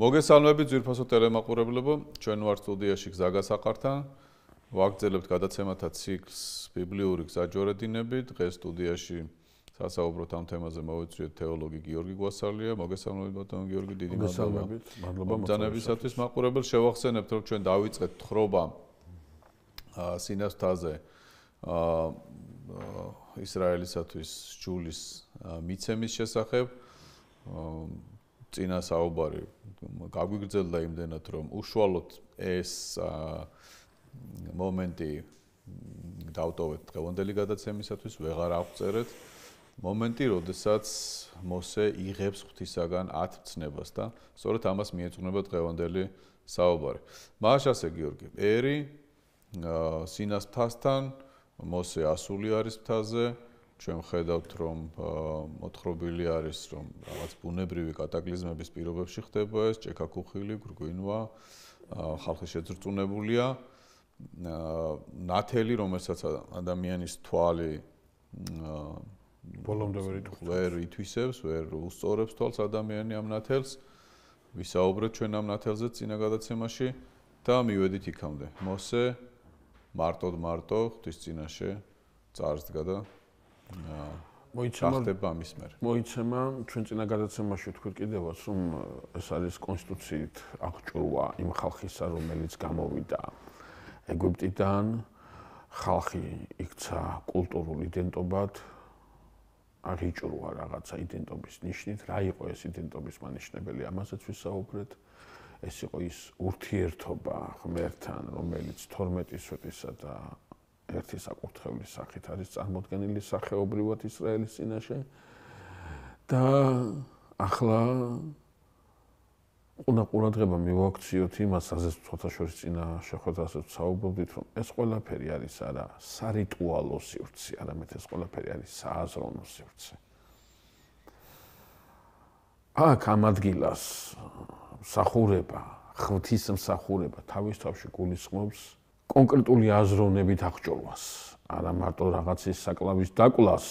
მოგესალმებით ძვირფასო ტელემაყურებლებო, ჩვენ ვართ სტუდიაში გზაგას აყართან. ვაგრძელებთ გადაცემათა ციკლს ბიბლიური გზაჯვარედინები. დღეს სტუდიაში სასაუბროთ ამ თემაზე მოვიწვიეთ თეოლოგი გიორგი გვასალია. მოგესალმებით ბატონო გიორგი, დიდი მადლობა. მადლობა მოწანებისათვის მაყურებელ შევახსენებთ, რომ ჩვენ დავიწყეთ თხრობა სინასტაზე აა ისრაელისათვის ჯულის მიცემის შესახებ. აა წინა საუბარი გაგვიგრძელდა იმდენად რომ უშუალოდ ეს მომენტი დავტოვეთ დღევანდელი გადაცემისათვის ვეღარ აღწერეთ მომენტი, როდესაც მოსე იღებს ღვთისაგან 10 წნებას და სწორედ ამას მიეწუნება დღევანდელი საუბარი. მაშ ასე გიორგი, ერი სინას მთასთან მოსე ასული არის მთაზე, აა ჩვენ ხედავთ რომ მოთხრობილი არის რომ რაღაც ბუნებრივი კატაკლიზმების პირობებში ხდება ეს ჭექაქუხილი გრგვინვა ხალხი შეძრწუნებულია ნათელი რომელსაც ადამიანის თვალი ბოლომდე ვერ ითვისებს ვერ ითვისებს ვერ უსწორებს თვალს ადამიანი ამ ნათელს ვისაუბრეთ ჩვენ ამ ნათელზე წინაგადაცემაში და მივედით იქამდე მოსე მარტოდ მარტო ღვთის წინაშე წარსდგა და მოიცემა ხდება ამის მერე. მოიცემა ჩვენ წინაგადაცემაში თქვი კიდევაც რომ ეს არის კონსტიტუციით აღჭურვა იმ ხალხისა რომელიც გამოვიდა ეგვიპტიდან ხალხი იქცა კულტურული იდენტობად აღიჭრვა რაღაცა იდენტობის ნიშნით რა იყო ეს იდენტობის მნიშვნელი ამასაც ვისაუბრეთ ეს იყო ის ურთიერთობა ღმერთთან რომელიც 12 სვეტისა და ერთი საკუთხევლის სახით არის წარმოქმნილი სახეობრივად ისრაელის წინაშე და ახლა უნდა ყურადღება მივაქციოთ იმას ასე ცოტა შორის წინა შეხვედრაზე საუბრობდით რომ ეს ყველაფერი არის არა სარიტუალო სივრცე არამედ ეს ყველაფერი არის სააზროვნო სივრცე აქ ამ ადგილას მსახურება ღვთის მსახურება თავის თავში გულისხმობს კონკრეტული აზროვნებით აღჭურვას, არა მარტო რაღაცის საკლავის დაკვლას,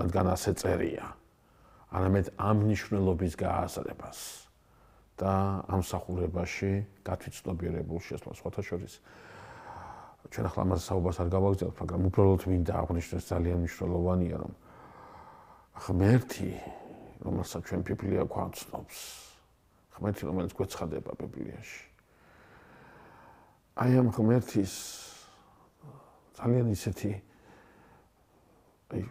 რადგან ასე წერია. არამედ ამ ნიშნულობის გააზრებას და ამ სახურებაში გათვითცნობიერებულ შესვლას ხოთა შორის ჩვენ ახლა ამას საუბარს არ გავაგრძელებ, მაგრამ უბრალოდ მინდა აღნიშნოს ძალიან მნიშვნელოვანია, რომ ღმერთი, რომელსაც ჩვენ ბიბლია გვაცნობს, ღმერთი, რომელიც გვეცხადება ბიბლიაში, აი ამ ღმერთის ძალიან ისეთი აი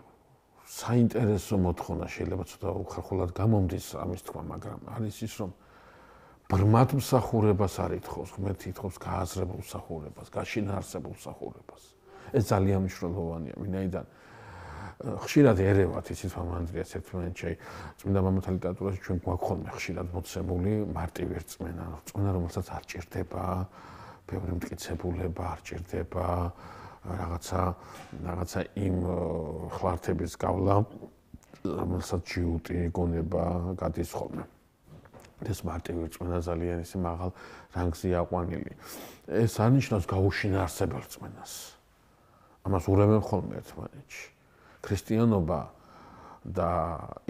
საინტერესო მოთხונה შეიძლება ცოტა უხალხულად გამომდის ამის თქვა, მაგრამ არის ის რომ ბრმად მსახურებას არითხოს, ღმერთი ითხოვს გააზრებულ მსახურებას, გაშინაარსებულ მსახურებას. ეს ძალიან მნიშვნელოვანია, ვინაიდან ხშირად ერევათ ისიც მამანდრია ცერტმენჩი წმინდა მამათა ლიტერატურაში ჩვენ გვაქვს ხოლმე ხშირად მოცემული მარტივი რწმენა, რწმენა რომელსაც არ ჭირდება ბევრი მტკიცებულება არ ჭირდება რაღაცა რაღაცა იმ ხლართების გავლა რომელსაც ჯიუტი ეგონება გადის ხოლმე ეს მარტივი წმენა ძალიან ისე მაღალ რანგზე აყვანილი ეს არნიშნავს გაუშინა არსებელ წმენას ამას ურევენ ხოლმე ერთმანეთში ქრისტიანობა და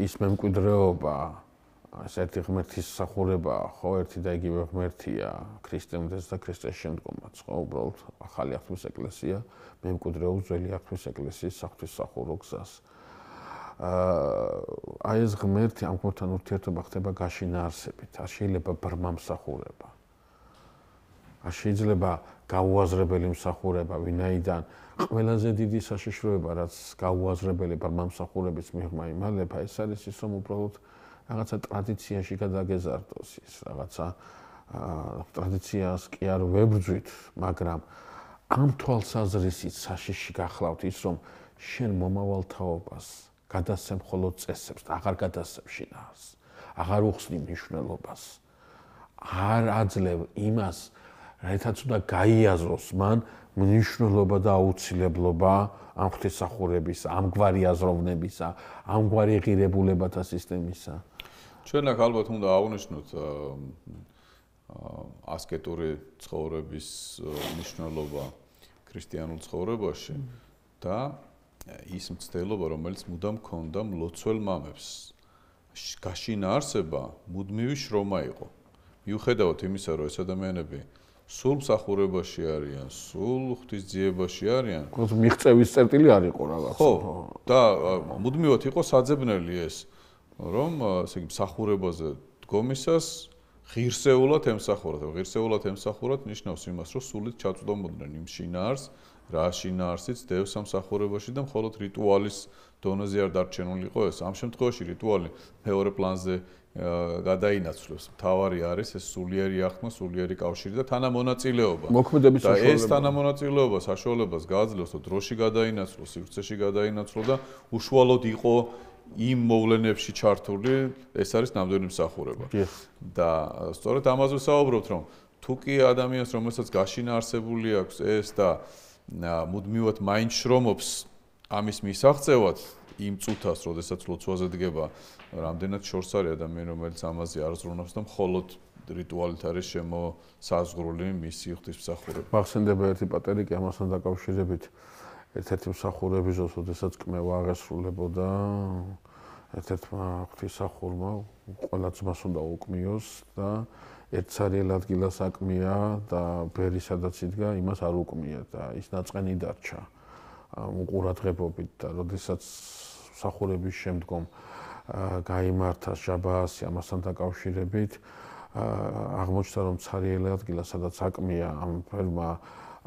ის მემკვიდრეობა ასეთი ღმერთის სახურებაა, ხო, ერთი და იგივე ღმერთია, ქრისტემდეც და ქრისტეს შემდგომაც, ხო, უბრალოდ ახალი აღთქმის ეკლესია მემკვიდრეო ძველი აღთქმის ეკლესიის საფთვის სახურო გზას. აა აი ეს ღმერთი ამქოთან ურთიერთობა ხდება გაშინაარსებით, არ შეიძლება ბრმა მსახურება. არ შეიძლება გაუაზრებელი მსახურება, ვინაიდან ყველაზე დიდი საშიშროება, რაც გაუაზრებელი ბრმა მსახურების მიღმა იმალება, ეს არის ისო უბრალოდ რაღაცა ტრადიციაში გადაგეზარდოს ის რაღაცა ტრადიციას კი არ ვებრძვით, მაგრამ ამ თვალსაზრისით საშიში გახლავთ ის რომ შენ მომავალთაობას გადასცემ მხოლოდ წესებს, აღარ გადასცემ შინაარს, აღარ უხსნი მნიშვნელობას. არ აძლევ იმას, რითაც უნდა გაიაზროს მან მნიშვნელობა და აუცილებლობა ამ ღვთისახურების, ამგვარი აზროვნებისა, ამგვარი ღირებულებათა სისტემისა. ჩვენ აქ ალბათ უნდა აღვნიშნოთ ასკეტური ცხოვრების მნიშვნელობა ქრისტიანულ ცხოვრებაში და ის მცდელობა, რომელიც მუდამ ქონდა მლოცველ მამებს გაშინა არსება მუდმივი შრომა იყო. მიუხედავად იმისა, რომ ეს ადამიანები სულ მსახურებაში არიან, სულ ღვთისძიებაში არიან, ყოველ მიღწევის წერტილი არ იყო რაღაც. ხო, და მუდმივად იყო საძებნელი ეს რომ ესე იგი მსახურებაზე დგომისას ღირსეულად ემსახურათ. ღირსეულად ემსახურათ ნიშნავს იმას, რომ სულით ჩაწვდომოდნენ იმ შინაარს, რა შინაარსიც დევს ამსახურებაში და მხოლოდ რიტუალის დონეზე არ დარჩენილიყო ეს. ამ შემთხვევაში რიტუალი მეორე პლანზე გადაინაცვლებს. თავარი არის ეს სულიერი ახმა, სულიერი კავშირი და თანამონაწილეობა. მოქმედების საშუალება. და ეს თანამონაწილეობა საშუალებას გააძლევს, რომ დროში გადაინაცვლოს, სივრცეში გადაინაცვლოს და უშუალოდ იყოს იმ მოვლენებში ჩართული ეს არის ნამდვილი მსახურება. და სწორედ ამაზე საუბრობთ, რომ თუ კი ადამიანს რომელსაც გაშინა არსებული აქვს ეს და მუდმივად მაინც შრომობს ამის მისაღწევად იმ წუთას, როდესაც ლოცვაზე დგება, რამდენად შორს არის ადამიანი, რომელიც ამაზე არზრუნავს და მხოლოდ რიტუალით არის შემოსაზღვრული მისი ღვთისმსახურება. მაგ შემდეგ ერთი პატერიკი ამასთან დაკავშირებით. აა ერთ-ერთი მსახურები ზოს, ოდესაც კმე აღესრულებოდა. ერთ-ერთმა ღვთისახურმა ყველაც მას უნდა უკმიოს და ერთ სარიელ ადგილას აკმია და ბერი სადაც იდგა, იმას არ უკმია და ის ნაწყენი დარჩა. უყურადღებობით და ოდესაც მსახურების შემდგომ გამართა ჟაბაასი ამასთან დაკავშირებით აღმოჩნდა რომ ცარიელი ადგილა სადაც აკმია ამ ფერმა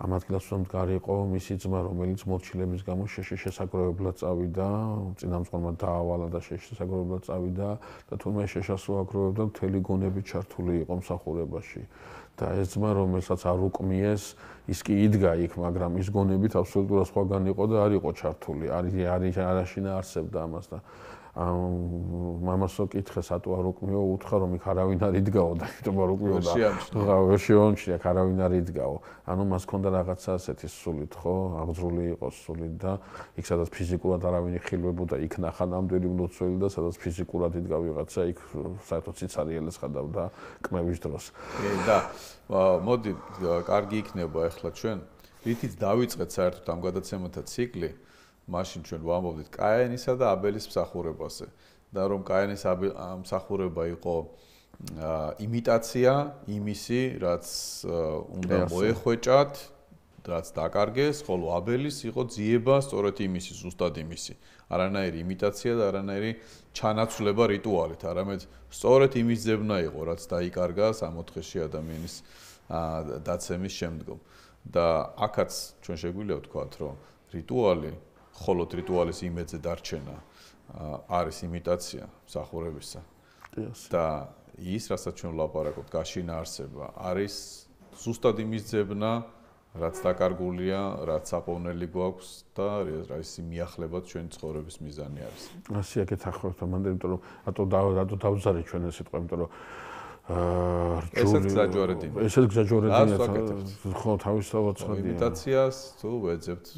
ამ ადგილას უნდა მდგარიყო მისი ძმა, რომელიც მოჩილების გამო შეშე შესაძლებლად წავიდა, წინამძღოლმა დაავალა და შეშე შესაძლებლად წავიდა და თურმე შეშას უაგროვებდა მთელი გონები ჩართული იყო მსახურებაში. და ეს ძმა, რომელსაც არ უკმიეს, ის კი იდგა იქ, მაგრამ ის გონებით აბსოლუტურად სხვაგან იყო და არ იყო ჩართული. არის არის არაშინა არსებდა ამასთან. მამასო კითხე სატო არ უკმიო უთხა რომ იქ არავინ არ იდგაო და ერთობ არ უკმიო და რა ვერშიონში აქ არავინ არ იდგაო ანუ მას ქონდა რაღაცა ასეთი სულით ხო აღძრული იყო სულით და იქ სადაც ფიზიკურად არავინ ხილვებოდა იქ ნახა ნამდვილი მოცველი და სადაც ფიზიკურად იდგა ვიღაცა იქ საერთოდ ციცარიელს ხედავდა კმევის დროს და მოდი კარგი იქნება ახლა ჩვენ რითიც დავიწყეთ საერთოდ ამ გადაცემათა ციკლი მაშინ ჩვენ ვამბობდით კაენისა და აბელის მსახურებაზე და რომ კაენის მსახურება იყო იმიტაცია იმისი, რაც უნდა მოეხვეჭათ, რაც დაკარგეს, ხოლო აბელის იყო ძიება სწორედ იმისი, ზუსტად იმისი. არანაირი იმიტაცია და არანაირი ჩანაცვლება რიტუალით, არამედ სწორედ იმის ძებნა იყო, რაც დაიკარგა 64-ში ადამიანის დაცემის შემდგომ. და აქაც ჩვენ შეგვიძლია ვთქვა, რომ რიტუალი холот ритуалис имидзе дарчена არის იმიტაცია სახურებისა. და ის, რასაც ჩვენ ვლაპარაკობთ, გაშინა არსება, არის ზუსტად იმის ძებნა, რაც დაკარგულია, რაც აპოვნელი გვაქვს და ის მიახლება ჩვენ ცხოვრების მიზანი არის. ასე აკეთახოთ, ამან, იმიტომ რომ ატო დავზარე ჩვენ ეს სიტყვა, იმიტომ რომ ჯური ესეც გზაჯვარედინა ესეც გზაჯვარედინა ხო თავისთავად ცხადია იმიტაციას თუ ვეძებთ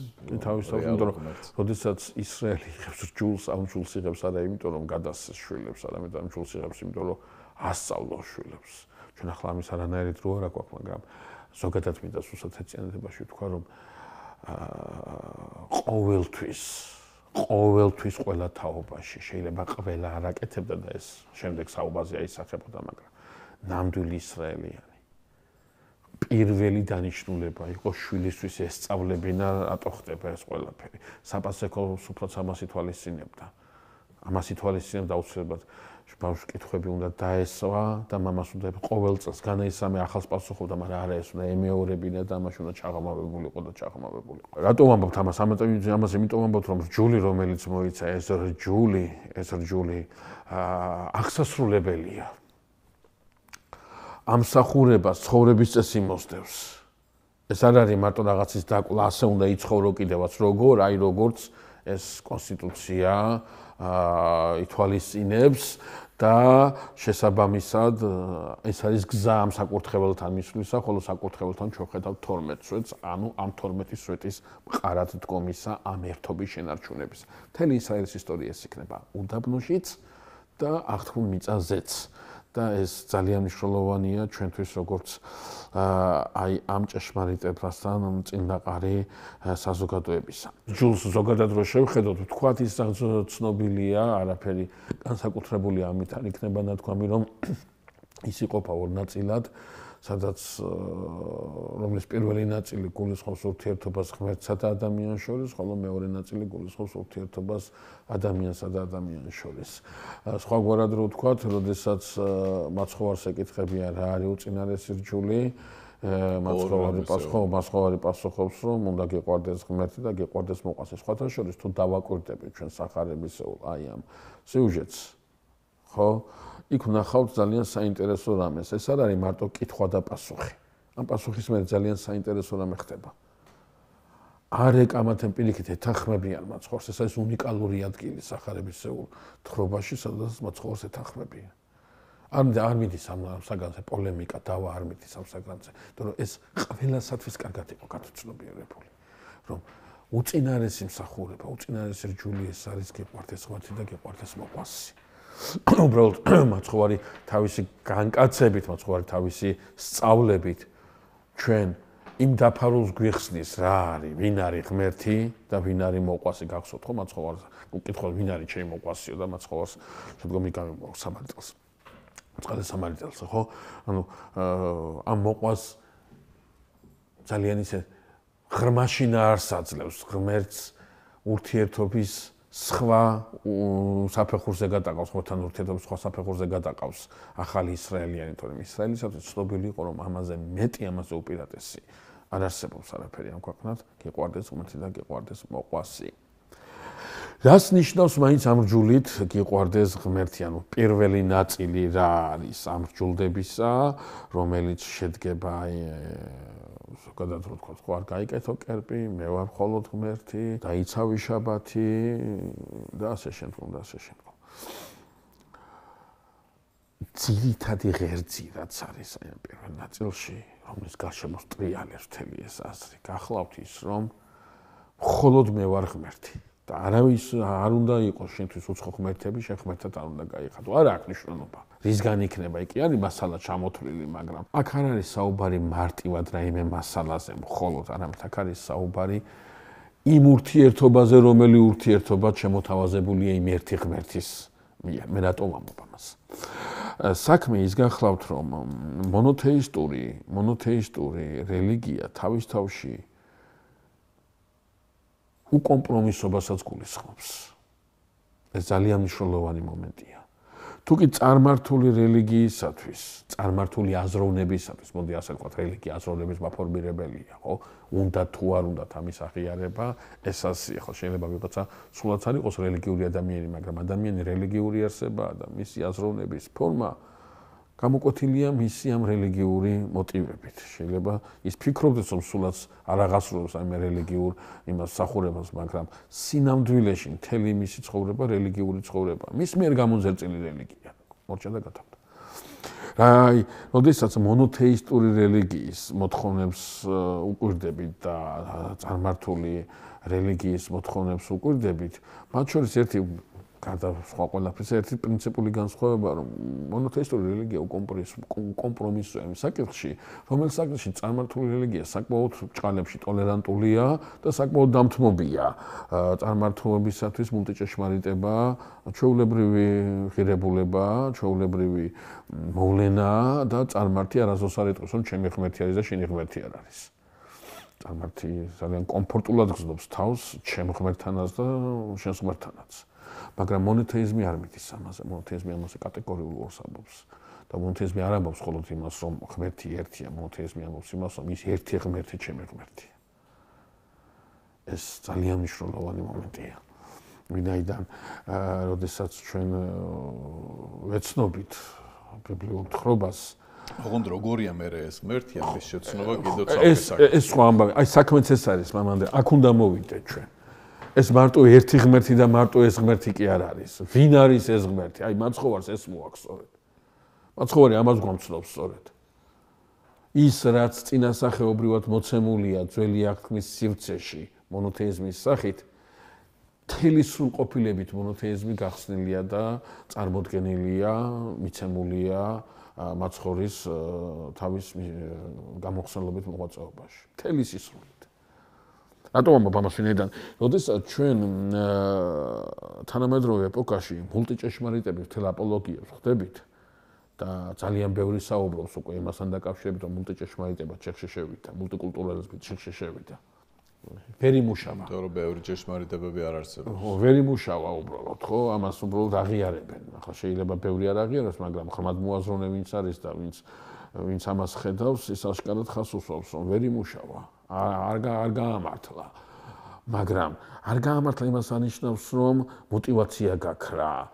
თავისთავად იმიტომ რომ ოდესაც ისრაელი იღებს ჯულს ამ ჯულს იღებს არა იმიტომ რომ გადასს შვილებს არა მე ამ ჯულს იღებს იმიტომ რომ ასწავლოს შვილებს ჩვენ ახლა ამის არანაირი დრო არ აქვს მაგრამ ზოგადად მინდა სულაც ეწინადებაში თქვა რომ ყოველთვის ყოველთვის ყველა თაობაში შეიძლება ყველა არაკეთებდა და ეს შემდეგ საუბარზე აისახებოდა მაგრამ ნამდვილი ისრაელიანი. პირველი დანიშნულება იყო შვილისთვის ესწავლებინა რატო ხდება ეს ყველაფერი. საპასეკოს უფრო სამასი თვალისწინებდა. ამასი თვალისწინებდა უცებად ბავშვი კითხები უნდა დაესვა და მამას უნდა ყოველ წელს განაისამე ახალს პასუხობდა, მაგრამ არა ეს უნდა ემეორებინა და ამაში უნდა ჩაღამავებულიყო და ჩაღამავებულიყო. რატომ ამბობთ ამას? ამაზე ამაზე მე თვითონ ამბობთ, რომ ჯული რომელიც მოიცა ეს ჯული, ეს ჯული აა აღსასრულებელია. ამსახურებას ცხოვრების წესი მოსდევს. ეს არ არის მარტო რაღაცის დაკვლა, ასე უნდა იცხოვრო კიდევაც როგორ, აი როგორც ეს კონსტიტუცია აა ითვალისწინებს და შესაბამისად ეს არის გზა ამ საკურთხეველთან მისვლისა, ხოლო საკურთხეველთან შევხედავთ 12 სვეტს, ანუ ამ 12 სვეტის მყარად დგომისა ამ ერთობის შენარჩუნებისა. თელი ისრაელის ისტორიას იქნება უდაბნოშიც და აღთქმულ მიწაზეც. და ეს ძალიან მნიშვნელოვანია ჩვენთვის როგორც აი ამ ჭეშმარიტებასთან წინდაყარი საზოგადოებისა. ჯულს ზოგადად რო შევხედოთ, თქვათ ის ცნობილია, არაფერი განსაკუთრებული ამით არ იქნება ნათქვამი, რომ ის იყო პავლ ნაწილად სადაც რომლის პირველი ნაწილი გულისხმობს ურთიერთობას ღმერთსა და ადამიანს შორის, ხოლო მეორე ნაწილი გულისხმობს ურთიერთობას ადამიანსა და ადამიანს შორის. სხვაგვარად რო ვთქვათ, როდესაც მაცხოვარს ეკითხებიან რა არის უწინარეს რჯული, მაცხოვარი პასუხობს, მაცხოვარი პასუხობს, რომ უნდა გიყვარდეს ღმერთი და გიყვარდეს მოყვასე. სხვათა შორის თუ დავაკვირდებით ჩვენ сахарების აი ამ სიუჟეტს, ხო? იქ ვნახავთ ძალიან საინტერესო რამეს. ეს არ არის მარტო კითხვა და პასუხი. ამ პასუხის მე ძალიან საინტერესო რამე ხდება. არ ეკამათენ პილიკით ეთანხმებიან მაცხოვრს. ეს არის უნიკალური ადგილი სახარებისეულ თხრობაში, სადაც მაცხოვრს ეთანხმებიან. ამ და არ მიდის ამ საგანზე პოლემიკა, დავა არ მიდის ამ საგანზე, იმიტომ რომ ეს ყველასათვის კარგად იყო გაცნობიერებული, რომ უწინარესი მსახურება, უწინარესი რჯული ეს არის გეყვართ ეს ხვათი და გეყვართ ეს მოყვასი. უბრალოდ მაცხოვარი თავისი განკაცებით, მაცხოვარი თავისი სწავლებით ჩვენ იმ დაფარულს გვიხსნის რა არის, ვინ არის ღმერთი და ვინ არის მოყვასი გახსოთ ხო მაცხოვარს? უკითხო ვინ არის ჩემი მოყვასიო და მაცხოვარს შეგგომი გამოვაქვს სამარტელს. წყალე სამარტელს ხო? ანუ ამ მოყვას ძალიან ისე ღრმაში ნაარსაძლევს ღმერთს ურთიერთობის სხვა საფეხურზე გადაყავს მოთან ურთიერთობა სხვა საფეხურზე გადაყავს ახალი ისრაელიანი თორემ ისრაელისათვის ცნობილი იყო რომ ამაზე მეტი ამაზე უპირატესი არ არსებობს არაფერი ამ ქვეყნად გიყვარდეს უმეტიდან გიყვარდეს მოყვასი რას ნიშნავს მაინც ამრჯულით გიყვარდეს ღმერთი ანუ პირველი ნაწილი რა არის ამრჯულდებისა რომელიც შედგება ზოგადად რო თქვა, ხო არ გაიკეთო კერპი, მე ვარ მხოლოდ ღმერთი, დაიცავი შაბათი და ასე შემდგომ და ასე შემდგომ. ძირითადი ღერძი რაც არის აი ამ პირველ ნაწილში, რომლის გარშემო სტრიალებს თემი ეს ასრი, გახლავთ ის რომ მხოლოდ მე ვარ ღმერთი. და არავის არ უნდა იყოს შენთვის უცხო ხმერთები, შენ ხმერთად არ უნდა გაიხადო. არა აქ მნიშვნელობა. რისგან იქნება? კი არის მასალა ჩამოთვლილი, მაგრამ აქ არ არის საუბარი მარტივად რაიმე მასალაზე, მხოლოდ არამედ აქ არის საუბარი იმ ურთიერთობაზე, რომელი ურთიერთობა შემოთავაზებულია იმ ერთი ღმერთის მიერ. მე რატომ ამბობ ამას? საქმე ის განხლავთ, რომ მონოთეისტური, მონოთეისტური რელიგია თავის თავში უკომპრომისობასაც გულისხმობს. ეს ძალიან მნიშვნელოვანი მომენტია. თუ კი წარმართული რელიგიისათვის, წარმართული აზროვნებისათვის, მოდი ასე ვთქვათ, რელიგია აზროვნების მაფორმირებელია, ხო? უნდა თუ არ უნდა თამის აღიარება, ეს ასია, ხო, შეიძლება ვიღაცა სულაც არ იყოს რელიგიური ადამიანი, მაგრამ ადამიანი რელიგიური არსებაა და მისი აზროვნების ფორმა გამოკვეთილია მისი ამ რელიგიური мотиვებით. შეიძლება ის ფიქრობდეს, რომ სულაც არაღასრულებს ამ რელიგიურ იმას სახურებას, მაგრამ სინამდვილეში მთელი მისი ცხოვრება რელიგიური ცხოვრება. მის მიერ გამონზერწილი რელიგია. მორჩა და გათავდა. აი, როდესაც მონოთეისტური რელიგიის მოთხოვნებს უკვირდებით და წარმართული რელიგიის მოთხოვნებს უკვირდებით, მათ შორის ერთი გარდა სხვა ყველაფრის ერთი პრინციპული განსხვავება რომ მონოთეისტური რელიგია კომპრომისია იმ საკითხში რომელ საკითხში წარმართული რელიგია საკმაოდ ბჭყალებში ტოლერანტულია და საკმაოდ დამთმობია წარმართულობისათვის მულტიჭეშმარიტება ჩვეულებრივი ღირებულება ჩვეულებრივი მოვლენა და წარმართი არასდროს არ იტყვის რომ ჩემი ღმერთი არის და შენი ღმერთი არ არის წარმართი ძალიან კომფორტულად გზნობს თავს ჩემ ღმერთთანაც და შენს ღმერთთანაც მაგრამ მონოთეიზმი არ მიდის ამაზე. მონოთეიზმი ამაზე კატეგორიულ უარს ამბობს. და მონოთეიზმი არ ამბობს მხოლოდ იმას, რომ ღმერთი ერთია, მონოთეიზმი ამბობს იმას, რომ ის ერთი ღმერთი ჩემი ღმერთია. ეს ძალიან მნიშვნელოვანი მომენტია. ვინაიდან, აა, როდესაც ჩვენ ვეცნობით ბიბლიურ თხრობას ოღონდ როგორია მე ეს მერტი ამის შეცნობა კიდევ ცალკე საკითხი ეს ეს სხვა ამბავი აი საქმეც ეს არის მამანდა აქ უნდა მოვიდეთ ჩვენ ეს მარტო ერთი ღმერთი და მარტო ეს ღმერთი კი არ არის. ვინ არის ეს ღმერთი? აი მაცხოვარს ეს მოაქვს სწორედ. მაცხოვარი ამას გვამცნობს სწორედ. ის რაც წინასახეობრივად მოცემულია ძველი აღთქმის სივრცეში, მონოთეიზმის სახით, თელი სულ ყოფილებით მონოთეიზმი გახსნილია და წარმოდგენილია, მიცემულია მაცხოვრის თავის გამოხსნელობით მოღვაწეობაში. თელი სისრული რატომ ამბობ ამას ვინაიდან? როდესაც ჩვენ თანამედროვე ეპოქაში მულტიჭეშმარიტები ვთ ლაპოლოგიებს ხდებით და ძალიან ბევრი საუბრობს უკვე იმასთან დაკავშირებით, რომ მულტიჭეშმარიტება ჩეხშეშევით და მულტიკულტურალიზმით ჩეხშეშევით. ვერი მუშავა. იმიტომ რომ ბევრი ჯეშმარიტებები არ არსებობს. ხო, ვერი მუშავა უბრალოდ, ხო? ამას უბრალოდ აღიარებენ. ახლა შეიძლება ბევრი არ აღიაროს, მაგრამ ხმად მოაზროვნე ვინც არის და ვინც ვინც ამას ხედავს, ის აღკარად ხასუსავს, რომ ვერი მუშავა. აა არ არ გაამართლა. მაგრამ არ გაამართლა იმას ანიშნავს, რომ мотиваცია გაქრა.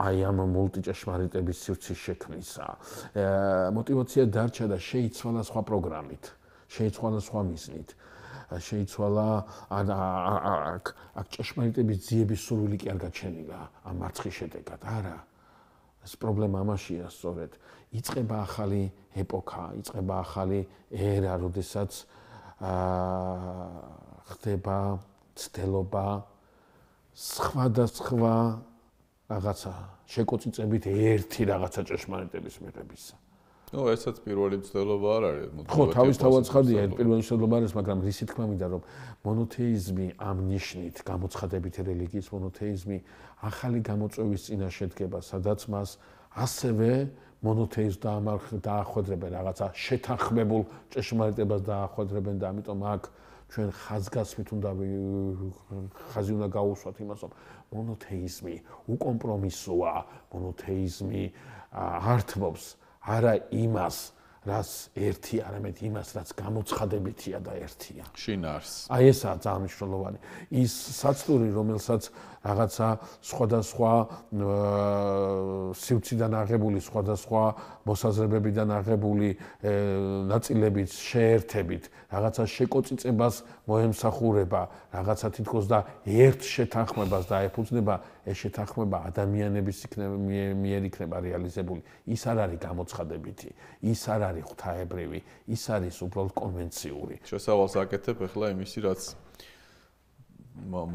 აი ამ მულტიჭეშმარიტების სივრცის შექმნისა. мотиваცია დარჩა და შეიცვალა სხვა პროგრამით, შეიცვალა სხვა მიზნით. შეიცვალა ან აქ აქ ჭეშმარიტების ძიების სურვილი კი არ გაჩენილა ამ მარცხის შედეგად. არა. ეს პრობლემა ამაშია, სწორედ. იწება ახალი ეპოქა, იწება ახალი ერა, როდესაც აა ხდება ცდელობა სხვადასხვა რაღაცა შეკოწიწებით ერთი რაღაცა ჭეშმარიტების მიღებისა. ნუ ესაც პირველი ცდელობა არ არის, მოდი. ხო, თავის თავად ხარდია, პირველი ცდელობა არის, მაგრამ ისი თქმა მინდა რომ მონოთეიზმი ამნიშნით გამოცხადებით რელიგიის მონოთეიზმი ახალი გამოწვევის წინაშე დგება, სადაც მას ასევე აა მონოთეიზმს დაამარხ დაახვედრებენ რაღაცა შეთანხმებულ წეშმარიტებას დაახვედრებენ და ამიტომ აქ ჩვენ ხაზგასმით უნდა ხაზი უნდა გაუსვათ იმას რომ მონოთეიზმი უკომპრომისოა მონოთეიზმი არ თმობს არა იმას რას ერთი არამედ იმას რაც გამოცხადებითია და ერთია შინარს აი ესაა ძალიან მნიშვნელოვანი ის საწური რომელსაც რაღაცა სხვადასხვა სივციდან აღებული სხვადასხვა მოსაზრებებიდან აღებული ნაწილებით შეერთებით რაღაცა შეკოწიწებას მოემსახურება რაღაცა თითქოს და ერთ შეთანხმებას დაეფუძნება ეს შეთანხმება ადამიანების იქნება მიერ იქნება რეალიზებული. ის არ არის გამოცხადებითი, ის არ არის ღთაებრივი, ის არის უბრალოდ კონვენციური. შესავალს აკეთებ ახლა იმისი, რაც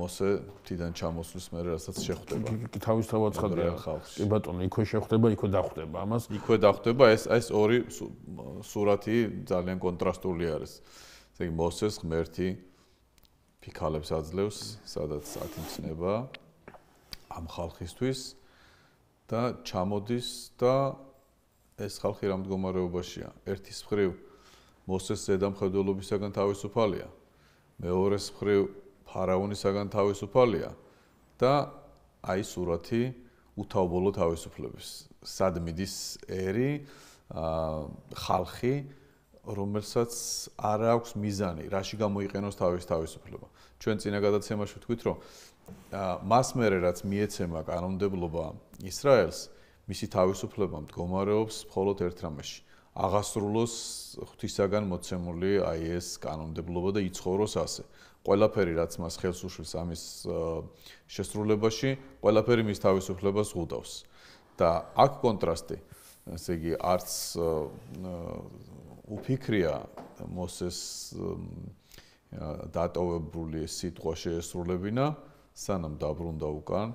მოსე თიდან ჩამოსulis მე რასაც შეხვდება. კი თავისთავად ხდება ხალხს. კი ბატონო, იქვე შეხვდება, იქვე დახვდება. ამას იქვე დახვდება, ეს ეს ორი სურათი ძალიან კონტრასტული არის. ესე იგი მოსეს ღმერთი ფიქალებს აძლევს, სადაც ათიმცნება ამ ხალხისთვის და ჩამოდის და ეს ხალხი რა მდგომარეობაშია? ერთის მხრივ მოსეს ზედამხედველობისაგან თავისუფალია, მეორეს მხრივ ფარაონისაგან თავისუფალია და აი სურათი უთავბოლო თავისუფლების. სად მიდის ერი ა ხალხი რომელსაც არ აქვს მიზანი, რაში გამოიყენოს თავის თავისუფლება. ჩვენ წინა გადაცემაში ვთქვით, რომ მას მერე რაც მიეცემა კანონმდებლობა ისრაელს, მისი თავისუფლება მდგომარეობს მხოლოდ ერთ რამაში. აღასრულოს ღვთისაგან მოცემული აი ეს კანონმდებლობა და იცხოვროს ასე. ყველაფერი რაც მას ხელს უშლის ამის შესრულებაში, ყველაფერი მის თავისუფლებას ღუდავს. და აქ კონტრასტი, ესე იგი არც უფიქრია მოსეს დატოვებული სიტყვა შეესრულებინა, სანამ დაბრუნდა უკან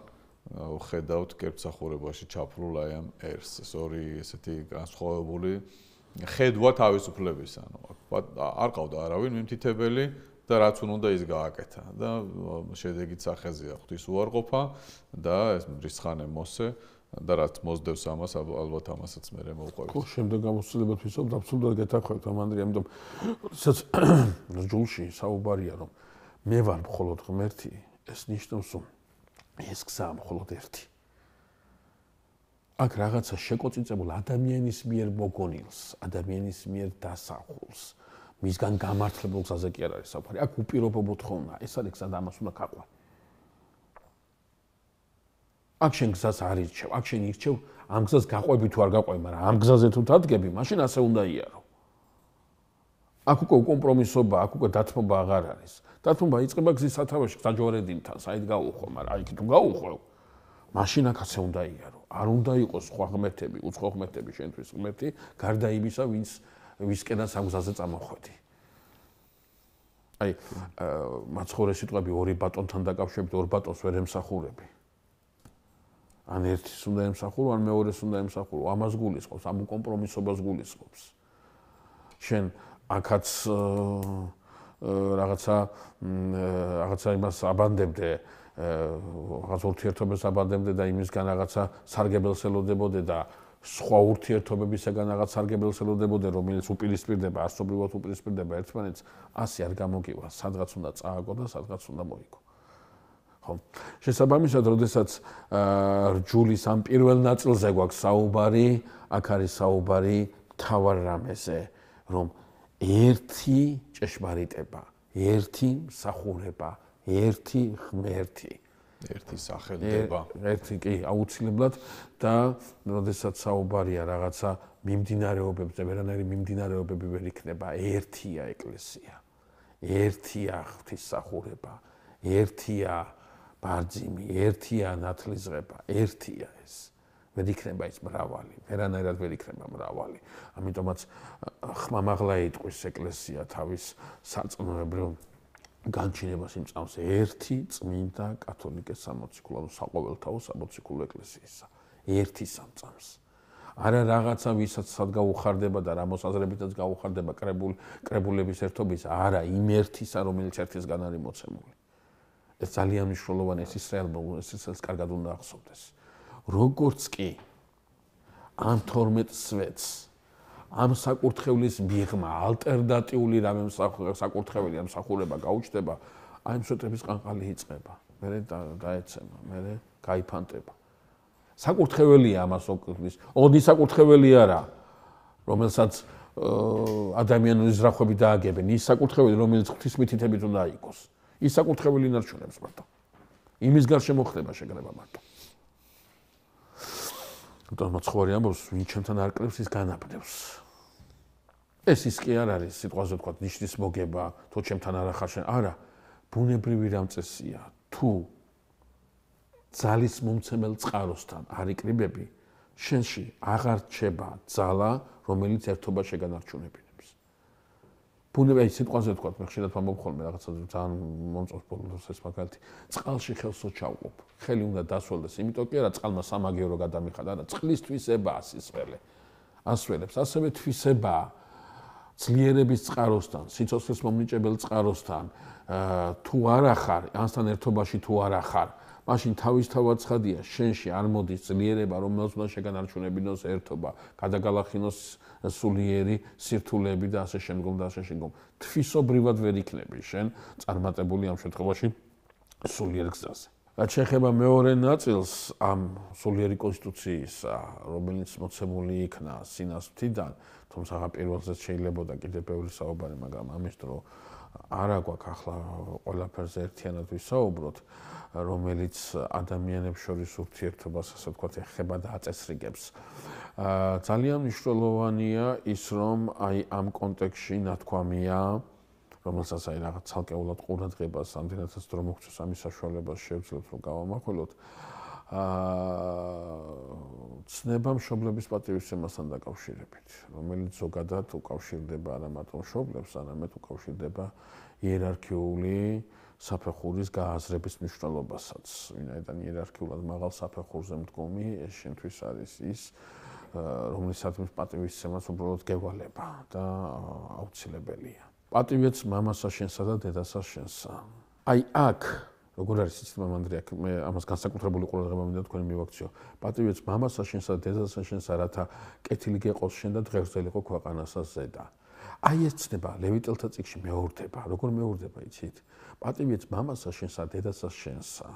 ხედავთ კერცახურებაში ჩაფრულ აი ამ ერს სორი ესეთი განსხვავებული ხედვა თავისუფლების ანუ არ ყავდა არავინ მიმთითებელი და რაც უნდა ის გააკეთა და შედეგიც ახეზია ღვთის უარყოფა და ეს რისხანე მოსე და რაც მოსდევს ამას ალბათ ამასაც მე რე მოყვებით. ხო, შემდეგ გამოცდილებას ვისაუბრებ, აბსოლუტურად გეთანხმებით ამანდრი, ამიტომ როდესაც ჯულში საუბარია რომ მე ვარ მხოლოდ ღმერთი, ეს ნიშნავს რომ ეს გზა მხოლოდ ერთი აქ რაღაცა შეკოწიწებულ ადამიანის მიერ მოგონილს ადამიანის მიერ დასახულს მისგან გამართლებულ გზაზე კი არ არის საფარი აქ უპირობო თხოვნა ეს არის გზა და ამას უნდა გაყვა აქ შენ გზას არ ირჩევ აქ შენ ირჩევ ამ გზას გაყვები თუ არ გაყვები მაგრამ ამ გზაზე თუ დადგები მაშინ ასე უნდა იარო აქ უკვე კომპრომისობა, აქ უკვე დათმობა აღარ არის. დათმობა იწება გზის სათავეში საჯვარედინთან, საით გაუხო, მაგრამ აი თუ გაუხო, მაშინა კაცე უნდა იყოს, არ უნდა იყოს სხვა ღმერთები, უცხო ღმერთები შენთვის ღმერთი, გარდა იმისა, ვინც ვისკენას აგზაზე წამოხვედი. აი, მაცხოვრე სიტყვები ორი ბატონთან დაკავშირებით, ორ ბატონს ვერ ემსახურები. ან ერთს უნდა ემსახურო, ან მეორეს უნდა ემსახურო. ამას გულისხმობს, ამ უკომპრომისობას გულისხმობს. შენ აკაც რაღაცა რაღაცა იმას აბანდებდე რაღაც ურთიერთობებს აბანდებდე და იმისგან რაღაცა სარგებელს ელოდებოდე და სხვა ურთიერთობებისგან რაღაც სარგებელს ელოდებოდე რომელიც უპირისპირდება ასობრივად უპირისპირდება ერთმანეთს ასე არ გამოგივა სადღაც უნდა წააგო და სადღაც უნდა მოიგო ხო შესაბამისად როდესაც რჯულის ამ პირველ ნაწილზე გვაქვს საუბარი აქ არის საუბარი თავარ რამეზე რომ ერთი ჭეშმარიტება, ერთი მსახურება, ერთი ღმერთი, ერთი სახელდება. ერთი კი, აუცილებლად და შესაძაც საუბარია რაღაცა მიმდინარეობებზე, ვერანაირი მიმდინარეობები ვერ იქნება, ერთია ეკლესია. ერთია ღვთისახურება, ერთია ბარძიმი, ერთია ნათლისღება, ერთია ეს. ვერ იქნება ის მრავალი, ვერანაირად ვერ იქნება მრავალი. ამიტომაც ხმამაღლა ეთყვის ეკლესია თავის საწმუნებრივ განჩინებას იმწავს ერთი წმინდა კათოლიკე სამოციქულო ანუ საყოველთაო სამოციქულო ეკლესიისა. ერთი სამწამს. არა რაღაცა ვისაც სადღა უხარდება და რა მოსაზრებითაც გაუხარდება კრებულ კრებულების ერთობის, არა იმ ერთისა, რომელიც ერთისგან არის მოცემული. ეს ძალიან მნიშვნელოვანია ის ისრაელ ბულ ეს ეს კარგად უნდა ახსოვდეს. როგორც კი ამ 12 სვეტს ამ საკურთხევლის მიღმა ალტერნატიული რამე საკურთხეველი ამ საკურთხება გაუჩდება, აი ამ სვეტების ყანყალი იწება. მე დაეცემა, მე გაიფანტება. საკურთხეველია ამას ოკლის. ოდი საკურთხეველი არა, რომელსაც ადამიანური ზრახვები დააგებენ, ის საკურთხეველი, რომელიც ღვთისმითითებით უნდა იყოს. ის საკურთხეველი ნარჩუნებს მარტო. იმის გარშემო ხდება შეკრება მარტო. ამიტომ მოცხვარი ამბობს, ვინ ჩემთან არკლებს ის განაპდევს. ეს ის კი არ არის სიტყვაზე თქვა ნიშნის მოგება, თუ ჩემთან არ ახარშენ. არა, ბუნებრივი რამწესია. თუ ძალის მომცემელ წყაროსთან არიკრიბები, შენში აღარ რჩება ძალა, რომელიც ერთობა შეგანარჩუნებს. ბუნება ის სიტყვაზე თქვა, მე ხშირად მომხოლმე რაღაცა ძალიან მომწონს პოლონეს ეს მაგალითი. წყალში ხელსო ჩავყობ. ხელი უნდა დასვლდეს, იმიტომ კი არა წყალმა სამაგერო გადამიხადა და წყლისთვისება ასისველე. ასველებს, ასევე თვისება ძლიერების წყაროსთან, სიცოცხლის მომნიჭებელ წყაროსთან, თუ არა ხარ, ანსთან ერთობაში თუ არა ხარ, მაშინ თავისთავად ხადია შენში არ მოდის ძლიერება, რომელსაც უნდა შეგანარჩუნებინოს ერთობა, გადაგალახინოს სულიერი სირთულეები და ასე შემდგომ და ასე შემდგომ. თვისობრივად ვერ იქნები შენ წარმატებული ამ შემთხვევაში სულიერ გზაზე. აჩეხება მეორე ნაწილს ამ სულიერი კონსტიტუციის, რომელიც მოცემული იქნა სინას ფთიდან, თუმცა პირველზეც შეიძლება და კიდევ ბევრი საუბარი, მაგრამ ამის დროს არა გვაქვს ახლა ყველაფერზე ერთიანად ვისაუბროთ, რომელიც ადამიანებს შორის ურთიერთობას, ასე ვთქვათ, ეხება და აწესრიგებს. აა ძალიან მნიშვნელოვანია ის, რომ აი ამ კონტექსში ნათქვამია, რომელსაც აი რაღაც ალკეულად ყურადღებას ამდენასაც დრო მოგცოს ამის საშუალებას შევძლებთ რომ გავამახვილოთ, აა ცნება მშობლების პატივისცემასთან დაკავშირებით, რომელიც ზოგადად უკავშირდება არა მარტო მშობლებს, არამედ უკავშირდება იერარქიული საფეხურის გააზრების მნიშვნელობასაც. ვინაიდან იერარქიულად მაღალ საფეხურზე მდგომი, ეს შემთხვევის არის ის, რომელსაც პატივისცემას უბრალოდ გევალება და აუცილებელია. პატივიც მამასა შენსა და დედასა შენსა. აი აქ როგორ არის სისტემა მანდრია მე ამას განსაკუთრებული ყურადღება მინდა თქვენ მივაქციო პატრიოტს მამასა შენსა დედასა შენსა რათა კეთილი გეყოს შენ და ღერძელი ყო ქვეყანასა ზედა აი ეს ცნება ლევიტელთა წიგში მეორდება როგორ მეორდება იცით პატრიოტს მამასა შენსა დედასა შენსა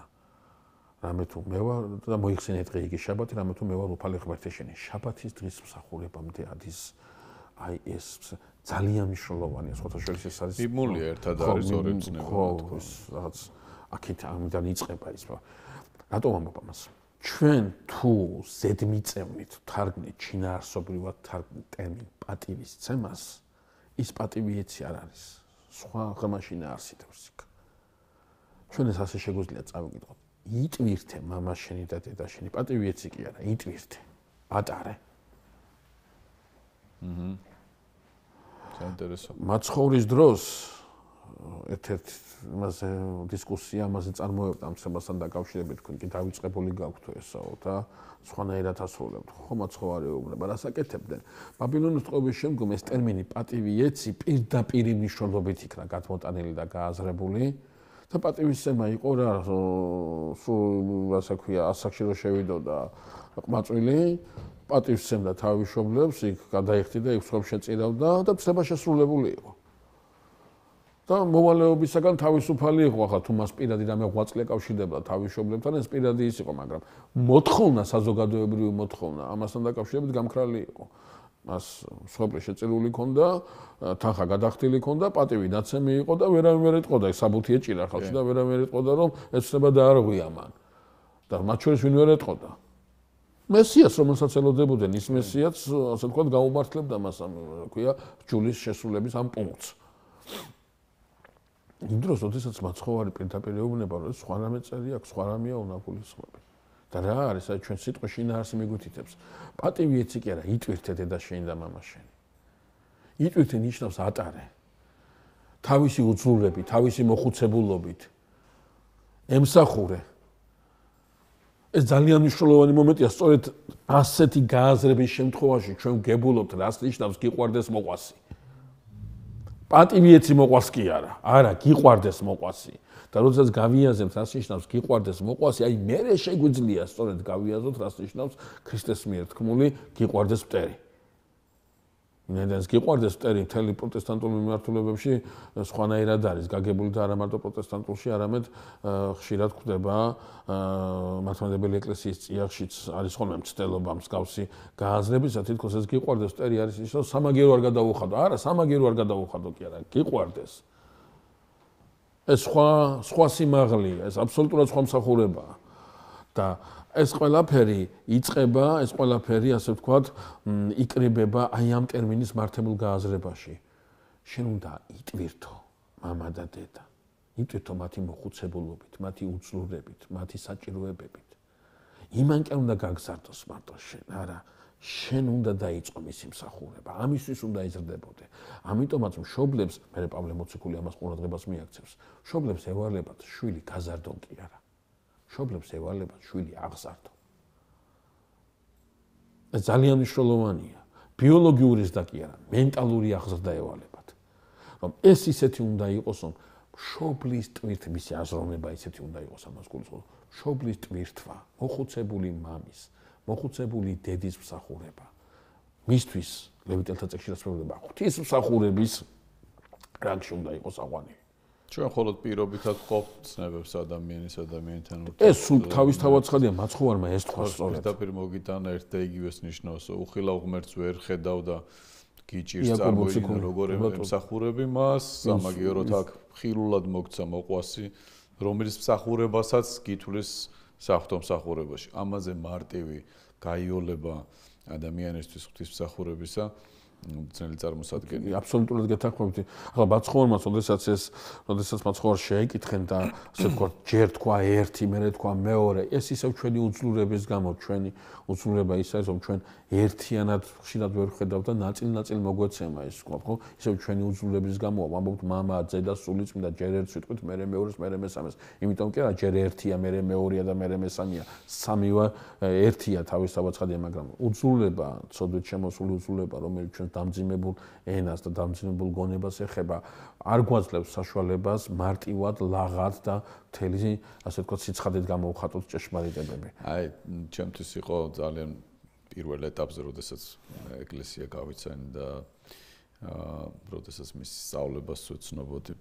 რამე თუ მე ვარ და მოიხსენეთ დღე იგი შაბათი რამე თუ მე ვარ უფალი ღმერთი შენი შაბათის დღის მსახურებამდე ადის აი ეს ძალიან მნიშვნელოვანია სხვათა შორის ეს არის ბიმული ერთად არის ორი ძნება თქო ხო რაღაც აქეთ ამიდან იწება ის რა რატომ ამბობ ამას ჩვენ თუ ზედმიწევნით თარგმნით ჩინაარსობრივად თარგმნით ტერმინ პატივის ცემას ის პატივი ეცი არ არის სხვა ღმაშინა არსებობს იქ ჩვენ ეს ასე შეგვიძლია წავიკითხოთ იტვირთე მამაშენი და დედაშენი პატივი ეცი კი არა იტვირთე ატარე აჰა საინტერესო მაცხოვრის დროს ერთ-ერთ იმაზე დისკუსია, ამაზე წარმოვებდა ამ თემასთან დაკავშირებით, თქვენ კი დაიწყებული გაქვთ ესაო და სხვანაირად ასრულებთ. ხო მაცხოვარეობა რასაკეთებდნენ? ბაბილონის წყობის შემდგომ ეს ტერმინი პატივი ეცი პირდაპირ მნიშვნელობით იქნა გათმოტანილი და გააზრებული. და პატივისცემა იყო რა, რა საქვია, ასახშირო შევიდოდა ყმაწვილი პატივისცემა თავისუფლებს იქ გადაიხდი და იქ სხვა შეწირავდა და წება შესრულებული იყო. და მოვალეობისგან თავისუფალი იყო ახლა თუ მას პირადი რამე ღვაწლი აკავშირდება თავისუფლებთან ეს პირადი ის იყო მაგრამ მოთხოვნა საზოგადოებრივი მოთხოვნა ამასთან დაკავშირებით გამქრალი იყო მას სხვა შეწირული ქონდა თანხა გადახდილი ქონდა პატივი დაცემი იყო და ვერავინ ეტყოდა საბუთი ეჭირა ხალხში და ვერავინ ეტყოდა რომ ეცნება და არ ღია მან და მათ შორის ვინ ვერ ეტყოდა მესიას რომელსაც ელოდებოდნენ ის მესიაც ასე ვთქვათ გაუმართლებდა მას ამ ქვია ჯულის შესრულების ამ პუნქტს იმ დროს, როდესაც მაცხოვარი პირდაპირ ეუბნება, რომ სხვა რამე წერია, სხვა რამეა უნაფული ხმები. და რა არის, აი ჩვენ სიტყვაში ნარს მიგვითითებს. პატივი ეცი კი არა, იტვირთე დედა შენი და мама შენი. იტვირთე ნიშნავს ატარე. თავისი უძულები, თავისი მოხუცებულობით ემსახურე. ეს ძალიან მნიშვნელოვანი მომენტია, სწორედ ასეთი გააზრების შემთხვევაში ჩვენ გებულობთ, რას ნიშნავს გიყვარდეს მოყვასი. პატივიეცი მოყვას კი არა, არა, გიყვარდეს მოყვასი. და როდესაც გავიაზებთ, რას ნიშნავს გიყვარდეს მოყვასი, აი მე შეგვიძლია სწორედ გავიაზროთ, რას ნიშნავს ქრისტეს მიერ თქმული გიყვარდეს მტერი. ნედენს გიყვარდეს წერი მთელი პროტესტანტული მიმართულებებში სხვანაირად არის გაგებული და არა მარტო პროტესტანტულში არამედ ხშირად ხდება მართლმადებელი ეკლესიის წიაღშიც არის ხოლმე მცდელობა მსგავსი გააზრების და თითქოს ეს გიყვარდეს წერი არის ის რომ სამაგერო არ გადაუხადო არა სამაგერო არ გადაუხადო კი არა გიყვარდეს ეს სხვა სხვა სიმაღლეა ეს აბსოლუტურად სხვა მსახურებაა││││││││││││││││││││││││││││││││││││││││││││││││││││││││││││││││││││││││││││││││││││││││││││││││││││││││││││││││││││││││││││││││││││││││││││││││││││││││││││││││││││││││││││││││││││││││││││││││││││││││││││││││││││││││││││││││││││││││││││││││││││││││││││││││││││││││（││││││││││││││││││││││││││││││││││││││││││││││││││││││││││││││││││││││││││││││││││││││││││││││││││││││││││││││││││││││││││││││││││││││││││││││││││││││││││││││││││││││││││││││││││││││││││││││││││││││││││││││││││││││││││││││││││││││││││││││││││││││││││││││││││││││││││││││││││││││││││││││││││││││││││││││││││││││││││││││││││││││││││││││││││││││││││││││││││││││││││││││││││││││││││││││││││││││││││││││││││││││││││││││││ ეს ყველაფერი იწება, ეს ყველაფერი ასე ვთქვათ, იკრიბება აი ამ ტერმინის მართებულ გააზრებაში. შენ უნდა იტვირთო мама და დედა. იტვირთო მათი მოხუცებულობით, მათი უძლურებით, მათი საჭიროებებით. იმანკე უნდა გაგზარდოს მარტო შენ, არა შენ უნდა დაიწყო მის იმსახურება. ამისთვის უნდა იზრდებოდე. ამიტომაც მშობლებს, მე პავლე მოციქული ამას ყურადღებას მიაქცევს. მშობლებს ევალებათ შვილი გაზარდონ კი არა. მშობლებს ევალებათ შვილი აღზარდო. ეს ძალიან მნიშვნელოვანია. ბიოლოგიურიც და კი არა, მენტალური აღზრდა ევალებათ. რომ ეს ისეთი უნდა იყოს, რომ მშობლის ტვირთ მისი აზროვნება ისეთი უნდა იყოს ამას გულს, რომ მშობლის ტვირთვა, მოხუცებული მამის, მოხუცებული დედის მსახურება. მისთვის ლევიტელთა წექსში რაც მოხდება, ღვთის მსახურების რანგში უნდა იყოს აღვანილი. ჩვენ ხოლოდ პირობითად ყოფთ ცნებებს ადამიანის ადამიანთან ურთიერთობა. ეს სულ თავის თავად ხალია მაცხოვარმა ეს თქვა სწორედ. დაპირ მოგიტან ერთ და იგივეს ნიშნავს. უხილავ ღმერთს ვერ ხედავ და გიჭირს წარმოიდგინო როგორ ემსახურები მას, სამაგიეროდ აქ ხილულად მოგცა მოყვასი, რომელიც მსახურებასაც გითulis საფთომსახურებაში. ამაზე მარტივი გაიოლება ადამიანისთვის ღვთისმსახურებისა ძნელი წარმოსადგენი. აბსოლუტურად გეთანხმობთ. ახლა მაცხოვარმაც, ოდესაც ეს, ოდესაც მაცხოვარ შეეკითხენ და ასე თქვა, ჯერ თქვა ერთი, მერე თქვა მეორე. ეს ისევ ჩვენი უძლურების გამო, ჩვენი უძლურება ის არის, რომ ჩვენ ერთიანად ხშირად ვერ ხედავთ და ნაწილ-ნაწილ მოგვეცემა ეს თქვა, ხო? ისევ ჩვენი უძლურების გამო, ვამბობთ мама, ძედა, სული წმინდა, ჯერ ერთს ვიტყვით, მერე მეორეს, მერე მესამეს. იმიტომ კი რა, ჯერ ერთია, მერე მეორეა და მერე მესამეა. სამივე ერთია თავისთავად ხადია, მაგრამ უძლურება, ცოდვით შემოსული უძლურება, რომელიც ჩვენ დამძიმებულ ენას და დამძიმებულ გონებას ეხება, არ გვაძლევს საშუალებას მარტივად ლაღად და მთელი ასე ვთქვათ, სიცხადით გამოვხატოთ ჭეშმარიტებები. აი, ჩემთვის იყო ძალიან პირველ ეტაპზე, როდესაც ეკლესია გავიცანი და აა, როდესაც მის სწავლებას ვეცნობოდი,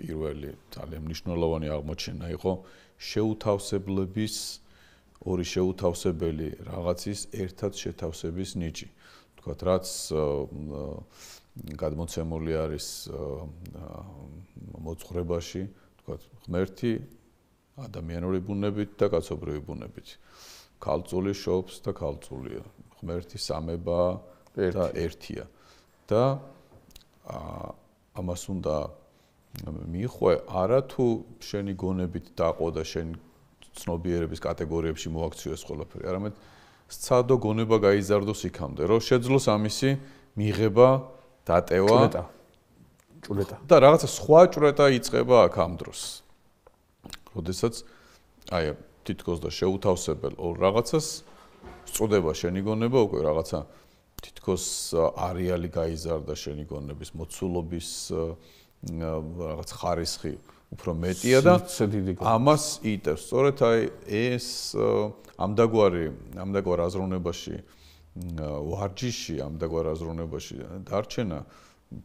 პირველი ძალიან მნიშვნელოვანი აღმოჩენა იყო შეუთავსებლების ორი შეუთავსებელი რაღაცის ერთად შეთავსების ნიჭი. აა ვთქვათ, რაც გადმოცემული არის მოძღრებაში, ვთქვათ, ღმერთი ადამიანური ბუნებით და კაცობრივი ბუნებით. ქალწული შობს და ქალწულია. ღმერთი სამება და ერთია. და ა ამას უნდა მიხვე არა თუ შენი გონებით დაყო და შენ ცნობიერების კატეგორიებში მოაქციოს ყველაფერი, არამედ სცადო გონება გაიზარდოს იქამდე, რომ შეძლოს ამისი მიღება, დატევა. ჭრეტა. ჭრეტა. და რაღაცა სხვა ჭრეტა იწება აქ ამ დროს. როდესაც აი თითქოს და შეუთავსებელ ორ რაღაცას წწდება შენი გონება უკვე რაღაცა თითქოს არეალი გაიზარდა შენი გონების მოცულობის რაღაც ხარისხი უფრო მეტია და ამას იტევს. სწორედ აი ეს ამდაგვარი ამდაგვარ აზროვნებაში ვარჯიში ამდაგვარ აზროვნებაში დარჩენა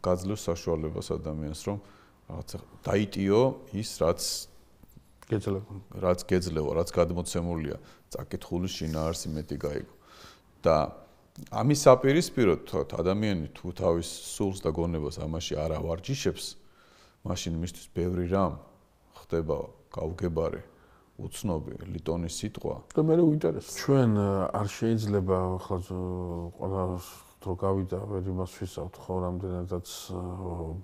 გაძლევს საშუალებას ადამიანს რომ რაღაცა დაიტიო ის რაც გეძლევა რაც გეძლევა რაც გადმოცემულია წაკითხული შინაარსი მეტი გაიგო და ამის საპირისპიროდ თ ადამიანი თუ თავის სულს და გონებას ამაში არ ავარჯიშებს მაშინ მისთვის ბევრი რამ ხდება გავგებარი უცნობი ლიტონის სიტყვა და მე უინტერესებს ჩვენ э, არ შეიძლება ახლა ყველა რო გავიდა ვერ იმას ვისავთ ხო რამდენადაც э,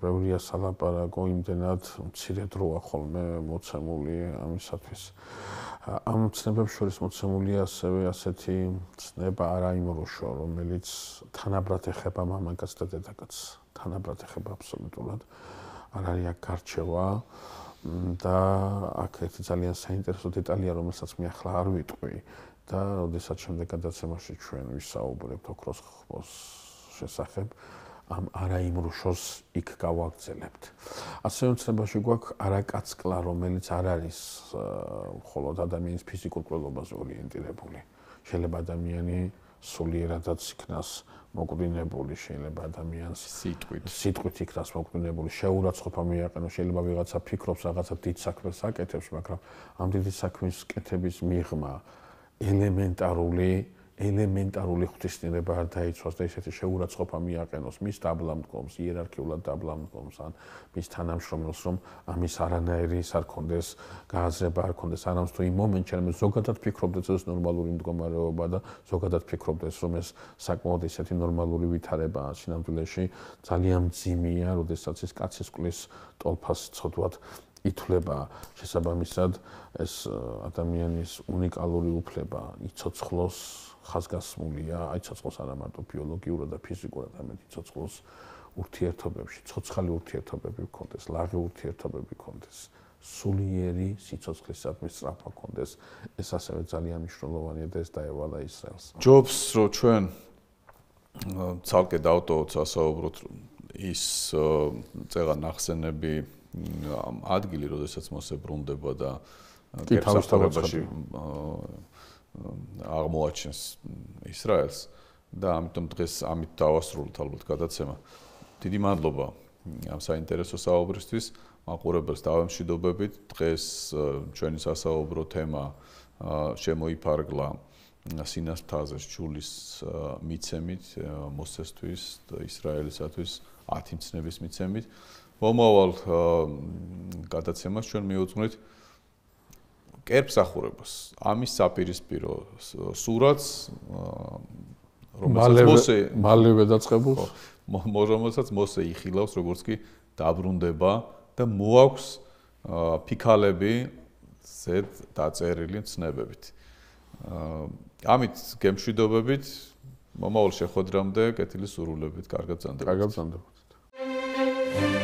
ბევრია სალაპარაკო იმდენად მცირე დროა ხოლმე მოცემული ამისათვის ამ ცნებებს შორის მოცემულია ასევე ასეთი ცნება არაიმროშო რომელიც თანაბრად ეხება მამაკაც და დედაკაც თანაბრად ეხება აბსოლუტურად არ არის აქ გარჩევა და აქ ერთი ძალიან საინტერესო დეტალია, რომელსაც მე ახლა არ ვიტყვი და ოდესაც შემდეგ გადაცემაში ჩვენ ვისაუბრებთ ოქროს ხმოს შესახებ ამ არაიმრუშოს იქ გავაგზელებთ. ასე რომ ცნებაში გვაქვს არაკაცკლა, რომელიც არ არის მხოლოდ ადამიანის ფიზიკურ ყველობაზე ორიენტირებული. შეიძლება ადამიანი სულიერადაც იქნას მოკვდინებული შეიძლება ადამიანს სიტყვით სიტყვით იქნას მოკვდინებული შეურაცხყოფა მიაყენო შეიძლება ვიღაცა ფიქრობს რაღაცა დიდ საქმეს აკეთებს მაგრამ ამ დიდი საქმის კეთების მიღმა ელემენტარული აა ელემენტარული ღვთისმინება არ დაიცვას და ისეთი შეურაცხყოფა მიაყენოს მის დაბლამდგომს, იერარქიულად დაბლამდგომს ან მის თანამშრომელს, რომ ამის არანაირი არ კონდეს გააზრება, არ კონდეს არამც თუ იმ მომენტში რომ ზოგადად ფიქრობდეს ეს ნორმალური მდგომარეობა და ზოგადად ფიქრობდეს რომ ეს საკმაოდ ისეთი ნორმალური ვითარებაა სინამდვილეში, ძალიან ძიმია, როდესაც ეს კაცის კლის ტოლფას ცოდვად ითולה შესაბამისად ეს э, ადამიანის უნიკალური უფლება იцоცხლოს ხაზგასმულია აი ცოცხლის არამარტო ფიზიოლოგიურად და ფიზიკურად ამ ცოცხლის ურთიერთობებში ცოცხალი ურთიერთობები გქონდეს ლაღი ურთიერთობები გქონდეს სულიერი სიცოცხლისადმი სწრაფა გქონდეს ეს ასევე ძალიან მნიშვნელოვანია და ეს დაევალა ისრაელს ჯობს რომ ჩვენ ცალკე დავტოვოთ სასაუბროთ ის წეღა ნახსენები ამ ადგილი, როდესაც მოსებრუნდება და კერძო თავებაში აღმოაჩენს ისრაელს და ამიტომ დღეს ამით დავასრულოთ ალბათ გადაცემა. დიდი მადლობა ამ საინტერესო საუბრისთვის. მაყურებელს დავემშვიდობებით. დღეს ჩვენი სასაუბრო თემა შემოიფარგლა სინასთაზე შულის მიცემით მოსესთვის და ისრაელისათვის 10 წნების მიცემით. მომავალ გადაცემას ჩვენ მიუძღვით კერფსახურებას ამის საპირისპირო სურათს რომელსაც მოსე მალევე დაწყებულს მოზომოსაც მოსე იხილავს როგორც კი დაბრუნდება და მოაქვს ფიქალები ზეთ დაწერილი ცნებებით ამით გემშვიდობებით მომავალ შეხვედრამდე კეთილი სურვილებით კარგად ზანდებით კარგად ზანდებით